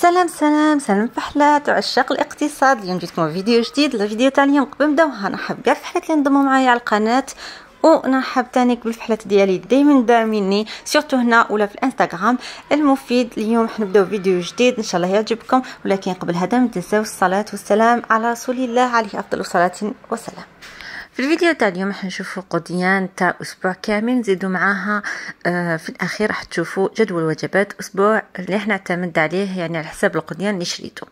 سلام سلام سلام فحلات عشاق الاقتصاد اليوم جيتكم فيديو جديد الفيديو تاع اليوم قبل نبداوها نرحب كاع فحلات اللي انضموا معايا على القناه ونرحب تاني بالفحلات ديالي دايما داعميني سورتو هنا ولا في الانستغرام المفيد اليوم حنبداو فيديو جديد ان شاء الله يعجبكم ولكن قبل هذا ما تنساوش الصلاه والسلام على رسول الله عليه افضل الصلاه والسلام في الفيديو تاع اليوم راح نشوفوا قضيان تاع اسبوع كامل نزيدو معاها آه، في الاخير راح تشوفوا جدول وجبات اسبوع اللي احنا اعتمد عليه يعني على حساب القضيان اللي شريته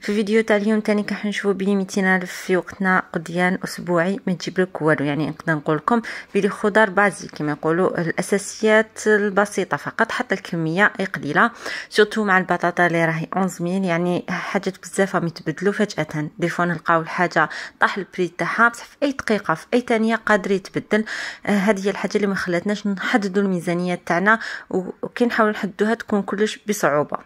في الفيديو تاع اليوم تاني راح نشوفوا بلي 200 الف في وقتنا قضيان اسبوعي ما تجيب لك والو يعني نقدر نقول لكم بلي خضار بازي كما يقولوا الاساسيات البسيطه فقط حتى الكميه قليله سورتو مع البطاطا اللي راهي 11000 يعني حاجات بزاف راهم يتبدلوا فجاه دي فوا نلقاو الحاجه طاح البري تاعها بصح في اي دقيقه دقيقه في اي ثانيه قادر يتبدل آه، هذه هي الحاجه اللي ما خلاتناش نحددوا الميزانيه تاعنا وكي نحاولوا نحددوها تكون كلش بصعوبه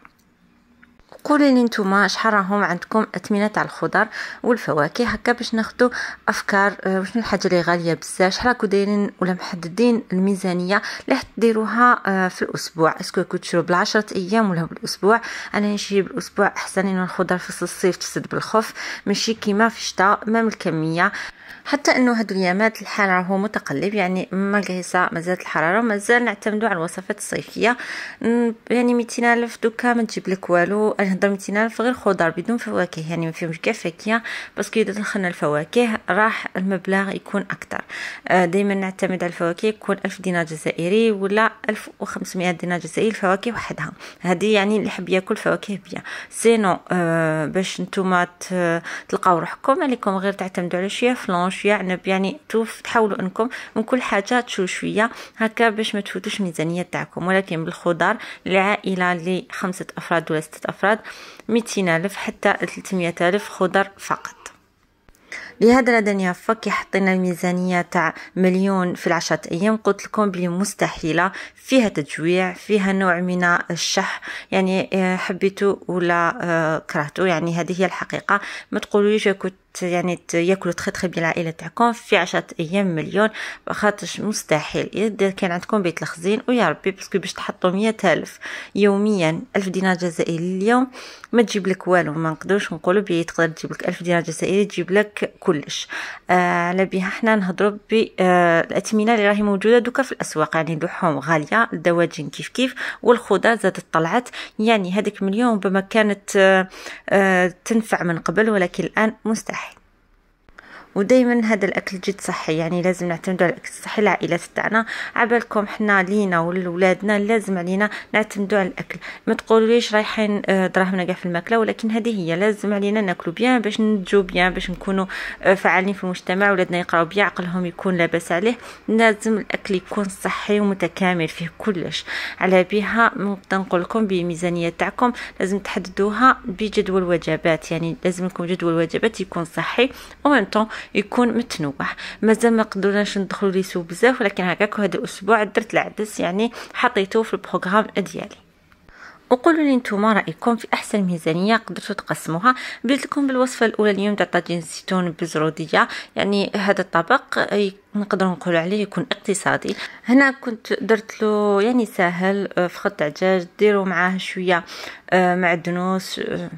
قولوا لي نتوما شحال راهم عندكم اثمنه تاع الخضر والفواكه هكا باش ناخذوا افكار آه، شنو الحاجه اللي غاليه بزاف شحال راكو دايرين ولا محددين الميزانيه اللي تديروها آه، في الاسبوع اسكو راكو تشرو بالعشرة ايام ولا بالاسبوع انا نشري بالاسبوع احسن لان الخضر في الصيف تسد بالخف ماشي كيما في الشتاء مام الكميه حتى انه هاد اليامات الحال راهو متقلب يعني مالغي سا مازالت الحراره مازال نعتمدوا على الوصفات الصيفيه يعني 200 الف دوكا ما تجيب لك والو نهضر مثلا في غير خضر بدون فواكه يعني ما فيهمش كاع فاكهه باسكو اذا دخلنا الفواكه راح المبلغ يكون اكثر آه، دائما نعتمد على الفواكه يكون ألف دينار جزائري ولا 1500 دينار جزائري الفواكه وحدها هذه يعني اللي حاب ياكل فواكه بيا سينو آه، باش نتوما تلقاو روحكم عليكم غير تعتمدوا على شويه فلون شويه عنب يعني توف تحاولوا انكم من كل حاجه تشو شويه هكا باش ما تفوتوش الميزانيه تاعكم ولكن بالخضر العائله اللي خمسه افراد ولا سته افراد خضر 200 ألف حتى 300 ألف خضر فقط لهذا لدني فك حطينا الميزانية تاع مليون في العشرة أيام قلت لكم بلي مستحيلة فيها تجويع فيها نوع من الشح يعني آه، حبيتو ولا آه، كرهتو يعني هذه هي الحقيقة ما تقولوليش كنت يعني ياكلوا تخي تخي بيان العائله تاعكم في عشرة ايام مليون خاطرش مستحيل اذا كان عندكم بيت الخزين ويا ربي باسكو باش تحطوا مية الف يوميا الف دينار جزائري اليوم ما تجيب لك والو ما نقدروش نقولوا بيه تقدر تجيب لك الف دينار جزائري تجيب لك كلش آه على بها حنا نهضروا بالاثمنه آه اللي راهي موجوده دوكا في الاسواق يعني اللحوم غاليه الدواجن كيف كيف والخضار زادت طلعت يعني هذيك مليون بما كانت آه آه تنفع من قبل ولكن الان مستحيل ودائما هذا الاكل جد صحي يعني لازم نعتمدوا على الاكل الصحي العائلات تاعنا عبالكم حنا لينا ولولادنا لازم علينا نعتمدوا على الاكل ما تقولوليش رايحين آه، دراهمنا كاع في الماكله ولكن هذه هي لازم علينا ناكلوا بيان باش ننتجوا بيان باش نكونوا آه، فعالين في المجتمع ولادنا يقراو بيان عقلهم يكون لاباس عليه لازم الاكل يكون صحي ومتكامل فيه كلش على بها نقدر نقول لكم بميزانيه تاعكم لازم تحددوها بجدول وجبات يعني لازم لكم جدول وجبات يكون صحي ومن طون يكون متنوع مازال ما قدرناش ندخلوا ليسو بزاف ولكن هكاك هذا الاسبوع درت العدس يعني حطيته في البروغرام ديالي وقولوا لي نتوما رايكم في احسن ميزانيه قدرتوا تقسموها قلت لكم بالوصفه الاولى اليوم تاع طاجين الزيتون بالزروديه يعني هذا الطبق نقدروا نقولوا عليه يكون اقتصادي هنا كنت درت له يعني ساهل آه، في خط عجاج ديروا معاه شويه آه، معدنوس آه،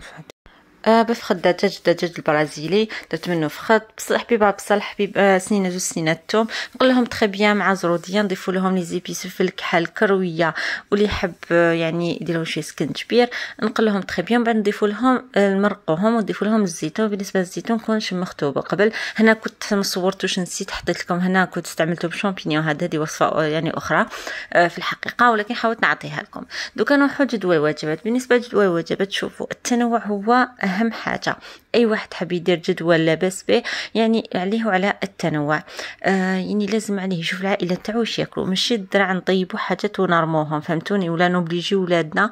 آه دجاج دجاج البرازيلي درت منه فخد بصلح حبيبه بصلح حبيبه سنينه جوج سنينه الثوم نقلهم تخي بيان مع زروديا نضيف لهم لي زيبيس في الكحل كرويه واللي يحب آه، يعني لهم شي سكن سكنجبير نقلهم تخي بيان بعد نضيف لهم آه، المرقوهم ونضيف لهم الزيتون بالنسبه للزيتون كون شمختو قبل هنا كنت مصورت واش نسيت حطيت لكم هنا كنت استعملته بشامبينيون هذا هذه وصفه آه، يعني اخرى آه في الحقيقه ولكن حاولت نعطيها لكم دوكا نروحو جدول وجبات بالنسبه لجدول وجبات شوفوا التنوع هو أهم حاجة اي واحد حاب يدير جدول لاباس به يعني عليه وعلى التنوع آه يعني لازم عليه يشوف العائله تاعو واش ياكلوا ماشي الدرع نطيبوا حاجات ونرموهم فهمتوني ولا نوبليجي ولادنا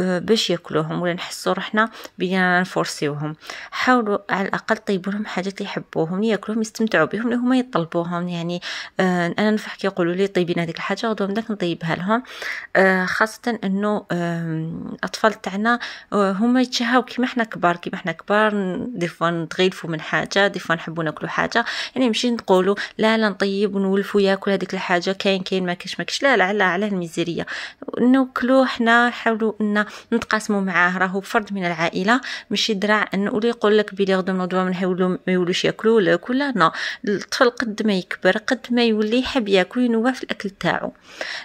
آه باش ياكلوهم ولا نحسوا روحنا بينا نفورسيوهم حاولوا على الاقل طيبوا لهم حاجات يحبوهم ياكلوهم يستمتعوا بهم اللي هما يطلبوهم يعني آه انا نفرح كي يقولوا لي طيبين هذيك الحاجه غدوه بدات نطيبها لهم آه خاصه انه آه الاطفال تاعنا آه هما يتشهاو كيما حنا كبار كيما حنا كبار دي فوا نتغيدفوا من حاجه دي فوا نحبوا ناكلوا حاجه يعني ماشي نقولوا لا لا نطيب ونولفوا ياكل هذيك الحاجه كاين كاين ما مكاش ما لا لا على على الميزيريه ناكلوا حنا نحاولو ان نتقاسموا معاه راهو فرد من العائله ماشي دراع ان ولا يقول لك بلي غدوه من غدوه ما نحاولوا ما يولوش ياكلوا ولا كل لا الطفل قد ما يكبر قد ما يولي يحب ياكل ينوع في الاكل تاعو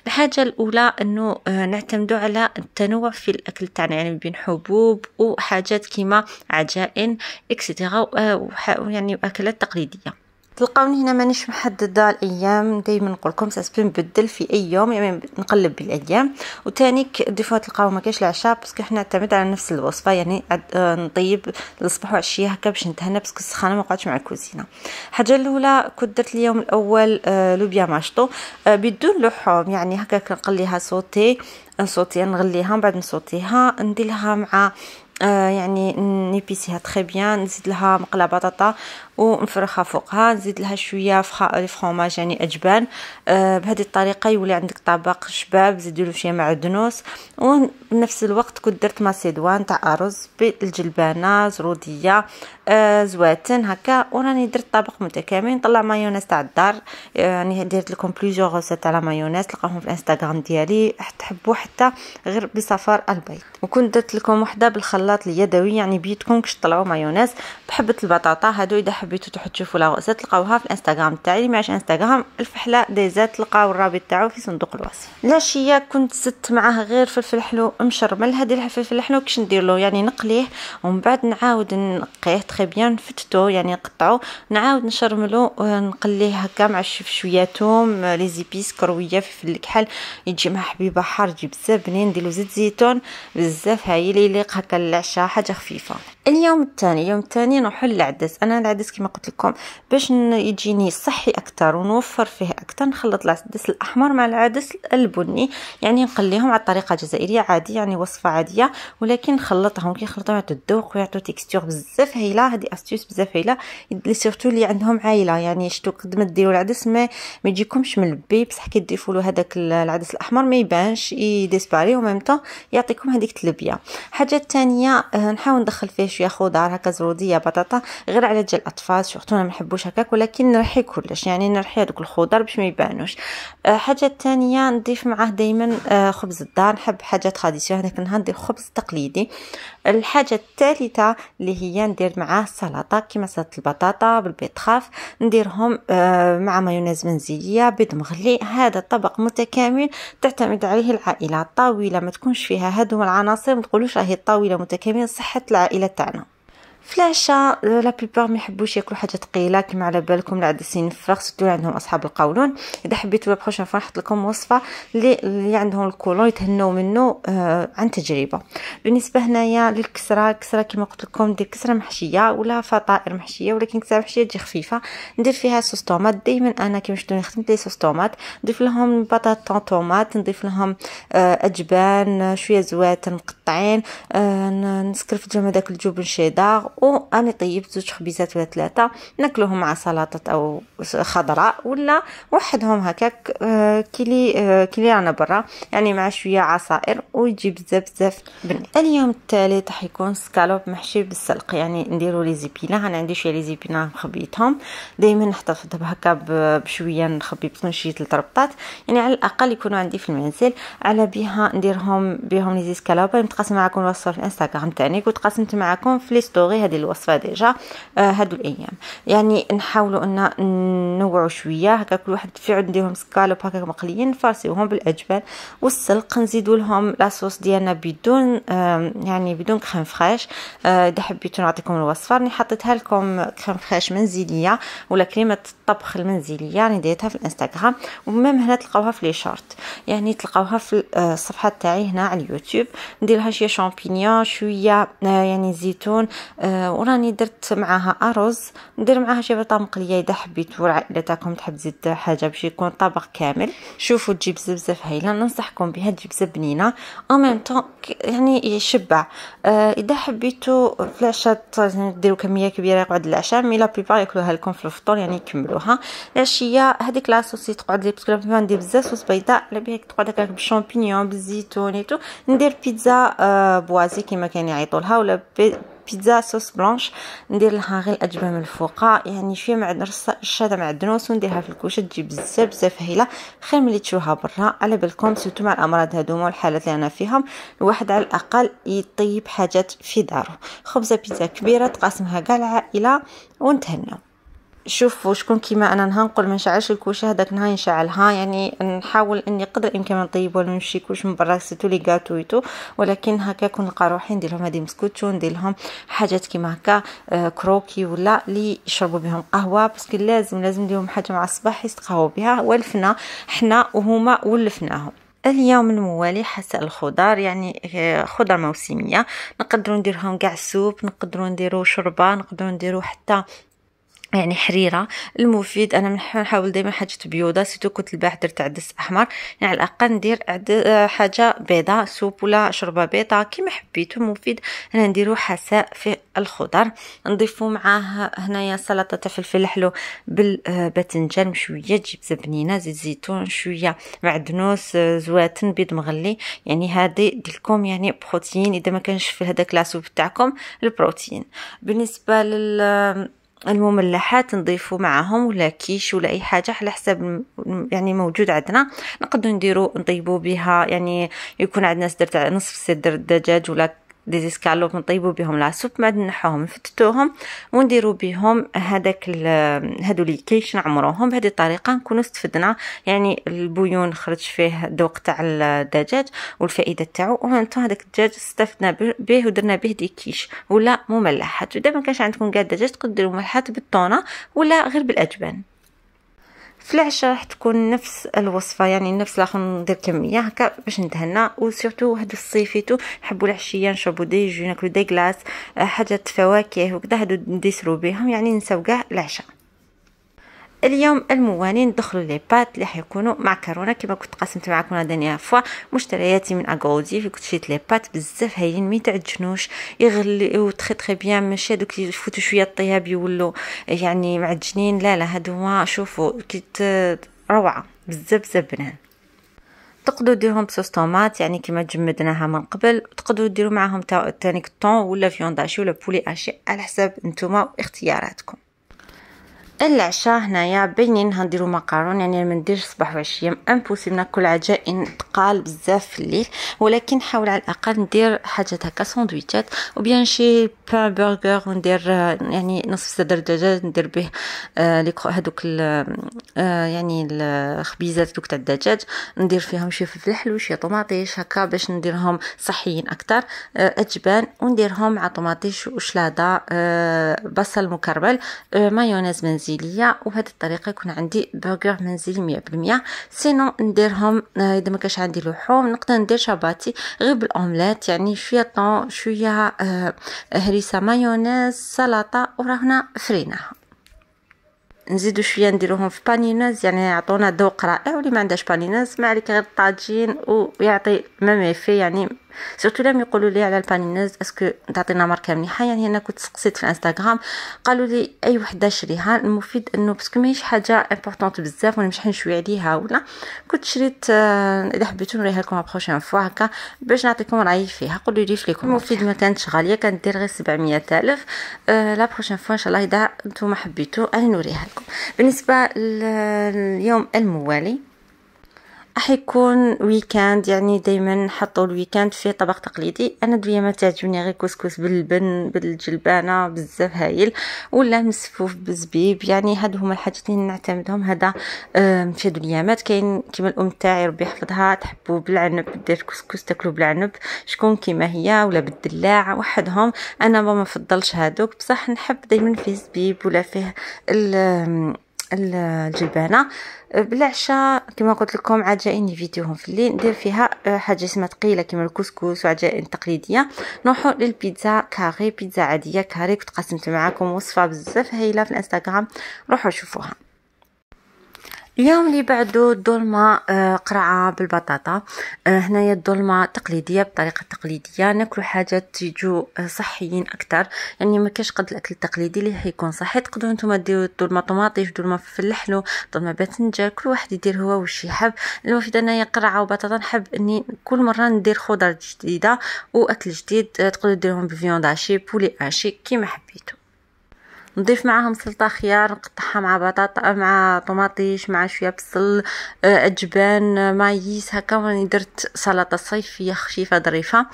الحاجه الاولى انه آه، نعتمدوا على التنوع في الاكل تاعنا يعني بين حبوب وحاجات كيما عجائن اكسيتيرا يعني اكلات تقليديه تلقاوني هنا مانيش محدده الايام دائما نقول لكم ساسبي نبدل في اي يوم يعني نقلب بالايام وثاني دي فوا تلقاو ما كاينش العشاء باسكو حنا نعتمد على نفس الوصفه يعني آه، نطيب الصباح والعشيه هكا باش نتهنى باسكو السخانه ما وقعتش مع الكوزينه حاجه الاولى كنت درت اليوم الاول آه، لوبيا ماشطو آه، بدون لحوم يعني هكا كنقليها صوتي نصوتي نغليها من بعد نصوتيها نديرها مع آه يعني نيبيسيها تري بيان نزيد لها مقله بطاطا ونفرخها فوقها نزيد لها شويه فخا فرماج يعني اجبان أه بهذه الطريقه يولي عندك طبق شباب زيدوا له شويه معدنوس ونفس الوقت كنت درت ماسيدوان تاع ارز بالجلبانه زروديه أه زواتن هكا وراني درت طبق متكامل نطلع مايونيز تاع الدار يعني أه، درت لكم بليزيو غوسيت على مايونيز تلقاهم في الانستغرام ديالي تحبوا حتى غير بصفار البيض وكنت درت لكم وحده بالخلاط اليدوي يعني بيت تكون كش طلعوا مايونيز بحبه البطاطا هادو اذا حبيتو تحطوا تشوفوا لا تلقاوها في الانستغرام تاعي معاش انستغرام الفحله ديزات تلقاو الرابط تاعو في صندوق الوصف العشيه كنت زدت معاه غير فلفل حلو مشرمل هذه الفلفل الحلو كش ندير له يعني نقليه ومن بعد نعاود نقيه تري بيان نفتتو يعني نقطعو نعاود نشرملو نقليه هكا مع شويه توم لي زيبيس كرويه فلفل الكحل يجي مع حبيبه حار يجي بزاف بنين نديرو زيت زيتون بزاف هايل يليق هكا العشاء حاجه خفيفه اليوم الثاني اليوم الثاني نحل العدس انا العدس كما قلت لكم باش يجيني صحي اكثر ونوفر فيه اكثر نخلط العدس الاحمر مع العدس البني يعني نقليهم على الطريقه الجزائريه عادي يعني وصفه عاديه ولكن نخلطهم كي نخلطهم يعطوا الذوق ويعطوا تيكستور بزاف هايله هذه استيوس بزاف هايله اللي سيرتو اللي عندهم عائله يعني شتو قد ما ديروا العدس ما ما يجيكمش ملبي بصح كي تضيفوا له هذاك العدس الاحمر ما يبانش يديسباري وميمطو يعطيكم هذيك التلبيه حاجه ثانيه آه، نحاول ندخل فيه يا خضار هكا زروديه بطاطا غير على جال الاطفال سورتو ما نحبوش هكاك ولكن نرحي كلش يعني نرحي هذوك الخضر باش ما يبانوش الحاجه آه، ثانيه نضيف معاه دائما آه، خبز الدار نحب حاجه تراديسيون هذاك النهار ندير خبز تقليدي الحاجه الثالثه اللي هي ندير معاه سلطه كيما سلطه البطاطا بالبيتخاف نديرهم آه، مع مايونيز منزليه بيض مغلي هذا الطبق متكامل تعتمد عليه العائله الطاوله ما تكونش فيها هذو العناصر ما تقولوش راهي الطاوله متكامله صحه العائله Castana. في لا بلوبار ما يحبوش ياكلوا حاجه ثقيله كما على بالكم العدسين نفاخ سيرتو عندهم اصحاب القولون اذا حبيتوا لا بروشين فوا نحط لكم وصفه اللي, عندهم الكولون يتهنوا منه آه عن تجربه بالنسبه هنايا للكسره الكسره كما قلت لكم دير كسره محشيه ولا فطائر محشيه ولكن كسره محشيه تجي خفيفه ندير فيها صوص طوماط دائما انا كما شفتوني خدمت لي صوص طوماط نضيف لهم بطاطا طوماط نضيف لهم آه اجبان شويه زوات مقطعين آه نسكر في الجو هذاك الجبن شيدار وأنا طيبت زوج خبيزات ولا ثلاثة ناكلوهم مع سلطة أو خضراء ولا وحدهم هكاك آه، كيلي آه، كيلي رانا برا يعني مع شوية عصائر ويجي بزاف بزاف اليوم الثالث حيكون سكالوب محشي بالسلق يعني نديرو لي زيبينا انا عندي شويه لي زيبينا مخبيتهم دائما نحتفظ بهكا بشويه نخبي بكون شي ثلاث ربطات يعني على الاقل يكونوا عندي في المنزل على بها نديرهم بهم لي زيسكالوب نتقاسم معكم الوصفه في الانستغرام تاعي وتقاسمت معكم في لي ستوري هذه الوصفه ديجا آه، هادو الايام يعني نحاولوا ان نوعوا شويه هكا كل واحد في عندهم سكالوب هكا مقليين فارسيوهم بالاجبان والسلق نزيدوا لهم لاصوص ديالنا بدون يعني بدون كريم فريش آه، اذا حبيتوا نعطيكم الوصفه راني حطيتها لكم كريم فريش منزليه ولا كريمه الطبخ المنزليه راني ديتها في الانستغرام ومام هنا تلقاوها في لي شارت يعني تلقاوها في آه، الصفحه تاعي هنا على اليوتيوب ندير لها شويه شامبينيون شويه يعني زيتون أه، وراني درت معاها ارز ندير معاها شي بطاطا مقليه اذا حبيتو العائله تاعكم تحب تزيد حاجه باش يكون طبق كامل شوفوا تجيب بزاف هايله ننصحكم بها تجيب بنينه او ميم طون يعني يشبع أه اذا حبيتو في يعني ديروا كميه كبيره يقعد العشاء مي لا بيبار ياكلوها لكم في الفطور يعني يكملوها العشيه هذيك لاصوصي تقعد لي باسكو ندير بزاف صوص بيضاء على بها تقعد هكاك بالشامبينيون بالزيتون ندير بيتزا أه بوازي كيما كان يعيطولها ولا بيتزا صوص بلونش ندير لها غير الاجبه من الفوق يعني شويه مع الشاده مع الدنوس ونديرها في الكوشه تجي بزاف بزاف هايله خير ملي تشوها برا على بالكم سيرتو مع الامراض هادوما والحالات اللي انا فيهم الواحد على الاقل يطيب حاجات في دارو خبزه بيتزا كبيره تقاسمها كاع العائله ونتهناو شوفوا شكون كيما انا نهار نقول ما نشعلش الكوشه هذاك نهار نشعلها يعني نحاول اني قدر الامكان نطيب ولا نمشي كوش من برا سيتو لي ايتو ولكن هكا كون نلقى روحي ندير لهم هذه مسكوتشو ندير لهم حاجات كيما هكا آه، كروكي ولا لي يشربوا بهم قهوه باسكو لازم لازم نديرهم حاجه مع الصباح يستقهوا بها ولفنا حنا وهما ولفناهم اليوم الموالي حساء الخضار يعني آه، خضر موسميه نقدروا نديرهم كاع سوب نقدروا نديروا شوربه نقدروا نديروا حتى يعني حريره المفيد انا نحاول دائما حاجه بيوضه سيتو كنت البارح درت عدس احمر يعني على الاقل ندير عد آه، حاجه بيضاء سوب ولا شوربه بيضاء كيما حبيتو مفيد انا نديرو حساء في الخضر نضيفو معاه هنايا سلطه فلفل حلو بالباذنجان شويه جبزه بنينه زيت زيتون شويه معدنوس آه، زواتن بيض مغلي يعني هذه ديلكم يعني بروتين اذا ما كانش في هذاك لاسوب تاعكم البروتين بالنسبه لل المملحات نضيفو معاهم ولا كيش ولا اي حاجه على حسب يعني موجود عندنا نقدروا نديرو نطيبو بها يعني يكون عندنا صدر نصف صدر الدجاج ولا دي زيسكالوب نطيبو بهم لاصوب بعد نحوهم نفتتوهم ونديرو بهم هذاك هادو لي كيش نعمروهم بهذه الطريقه نكونو استفدنا يعني البويون خرج فيه ذوق تاع الدجاج والفائده تاعو وانتو هذاك الدجاج استفدنا به ودرنا به دي كيش ولا مملحات ودابا ما كانش عندكم كاع الدجاج تقدروا ملحات بالطونه ولا غير بالاجبان في العشاء راح تكون نفس الوصفه يعني نفس لاخر ندير كميه هكا باش نتهنا وسيرتو هادو الصيفيتو نحبوا العشيه نشربوا دي جو ناكلوا دي غلاس حاجات فواكه وكذا هادو نديسرو بهم يعني نساو كاع العشاء اليوم الموانين دخلوا لي بات اللي حيكونوا معكرونه كما كنت قسمت معكم لا دانيير فوا مشترياتي من اغولدي في كنت شريت لي بات بزاف هايين ما يتعجنوش يغليو تري تري بيان ماشي هذوك اللي يفوتوا شويه الطياب يولوا يعني معجنين لا لا هادو هما شوفوا روعه بزاف بزاف بنان تقدروا ديرهم بصوص طوماط يعني كما جمدناها من قبل تقدروا ديروا معاهم تانيك طون ولا فيون داشي ولا بولي اشي على حسب نتوما واختياراتكم العشاء هنايا باينين هنديرو مقارون يعني ما نديرش صباح وعشيه امبوسيبل ناكل عجائن تقال بزاف في الليل ولكن نحاول على الاقل ندير حاجات هكا ساندويتشات وبيان شي بان برغر وندير يعني نصف صدر دجاج ندير به آه هذوك آه يعني الخبيزات دوك تاع الدجاج ندير فيهم شي فلفل حلو شي طوماطيش هكا باش نديرهم صحيين اكثر آه اجبان ونديرهم مع طوماطيش وشلاضه آه بصل مكربل آه مايونيز منزل منزليه وبهذه الطريقه يكون عندي برجر منزلي 100% سينو نديرهم اذا ما كاش عندي لحوم نقدر ندير شباتي غير بالاومليت يعني شويه طون شويه آه، هريسه مايونيز سلطه وراهنا فريناها نزيدو شويه نديروهم في بانيناز يعني يعطونا ذوق رائع واللي ما عندهاش بانيناز ما عليك غير الطاجين ويعطي ما ايفي يعني سورتو لما يقولوا لي على البانيناز اسكو تعطينا ماركه مليحه يعني انا كنت سقسيت في الانستغرام قالوا لي اي وحده شريها المفيد انه باسكو ماهيش حاجه امبورطونت بزاف وانا مش حنشوي عليها ولا كنت شريت اذا حبيتو نوريها لكم بروشين فوا هكا باش نعطيكم رايي فيها قولوا لي في المفيد ما كانتش غاليه كانت دير غير 700 الف لا بروشين فوا ان شاء الله اذا نتوما حبيتو انا نوريها لكم بالنسبه لليوم الموالي راح يكون ويكاند يعني دائما نحطوا الويكاند في طبق تقليدي انا ما تعجبني غير كسكس باللبن بالجلبانه بزاف هايل ولا مسفوف بالزبيب يعني هادو هما الحاجات اللي نعتمدهم هذا في هادو اليامات كاين كيما الام تاعي ربي يحفظها تحبوا بالعنب دير كسكس تاكلوا بالعنب شكون كيما هي ولا بالدلاع وحدهم انا ما مفضلش هادوك بصح نحب دائما فيه زبيب ولا فيه الجلبانه أه، بالعشاء كما قلت لكم عجائن فيديوهم في الليل ندير فيها أه، حاجه اسمها ثقيله كما الكسكس وعجائن تقليديه نروحوا للبيتزا كاري بيتزا عاديه كاري كنت قسمت معكم وصفه بزاف هايله في الانستغرام روحوا شوفوها اليوم اللي بعده الدولمة آه، قرعة بالبطاطا آه، هنايا الدولمة تقليدية بطريقة تقليدية ناكلو حاجات تيجو آه، صحيين أكثر يعني ما كاش قد الأكل التقليدي اللي حيكون صحي تقدروا نتوما ديروا الدولمة طماطيش دولمة فلفل الحلو دولمة باتنجان كل واحد يدير هو وش يحب المفيد أنايا قرعة وبطاطا نحب أني كل مرة ندير خضر جديدة وأكل جديد تقدروا ديرهم بفيون داشي بولي عشي كيما حبيتو نضيف معاهم سلطه خيار نقطعها مع بطاطا مع طماطيش مع شويه بصل آه، اجبان آه، مايس هكا راني درت سلطه صيفيه خفيفه ظريفه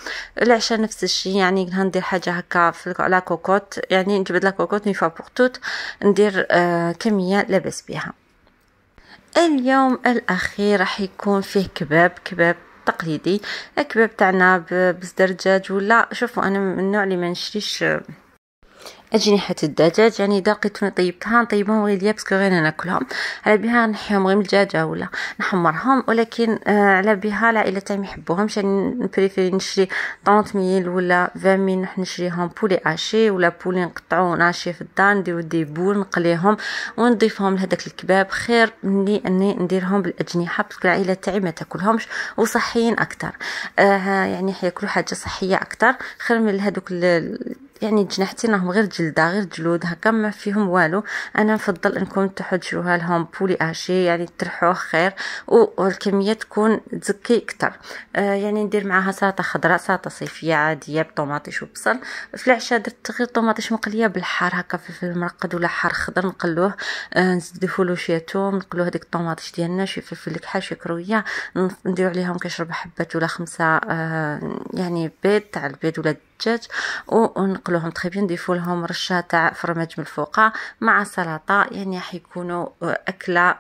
العشاء نفس الشيء يعني ندير حاجه هكا في لا كوكوت يعني نجبد لا كوكوت نفا بوغ توت ندير آه، كميه لاباس بها اليوم الاخير راح يكون فيه كباب كباب تقليدي الكباب تاعنا بزدر دجاج ولا شوفوا انا من النوع اللي ما نشريش أجنحة الدجاج يعني إذا لقيتونا طيبتها نطيبهم غير ليا باسكو غير ناكلهم على بها نحيهم غير من الدجاجة ولا نحمرهم ولكن آه، على بها العائلة تاعي ميحبوهمش يعني نبريفيري نشري طونت ميل ولا 20 ميل نروح نشريهم بولي أشي ولا بولي نقطعو ناشي في الدار نديرو دي بول نقليهم ونضيفهم لهداك الكباب خير مني اني نديرهم بالاجنحه باسكو العائله تاعي ما تاكلهمش وصحيين اكثر آه يعني حياكلو حاجه صحيه اكثر خير من هذوك يعني جناحتي راهم غير جلده غير جلود هكا ما فيهم والو انا نفضل انكم تحجروها لهم بولي اشي يعني ترحوه خير والكميه تكون تزكي اكثر آه يعني ندير معاها سلطه خضراء سلطه صيفيه عاديه بطوماطيش وبصل في العشاء درت غير طوماطيش مقليه بالحار هكا فلفل مرقد ولا حار خضر نقلوه آه نزيدو له شويه ثوم نقلو هذيك الطوماطيش ديالنا شي فلفل كحل شي كرويه نديرو عليهم كشرب حبات ولا خمسه آه يعني بيض تاع البيض ولا الدجاج ونقلوهم تخي بيان ضيفوا لهم رشه تاع فرماج من الفوق مع سلطه يعني راح يكونوا آه، اكله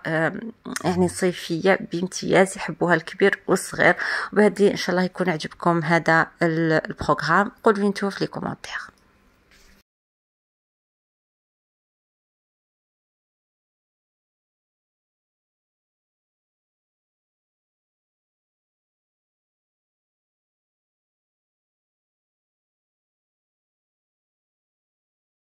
يعني صيفيه بامتياز يحبوها الكبير والصغير وبهذه ان شاء الله يكون عجبكم هذا البروغرام قولوا لي نتوما في لي كومونتير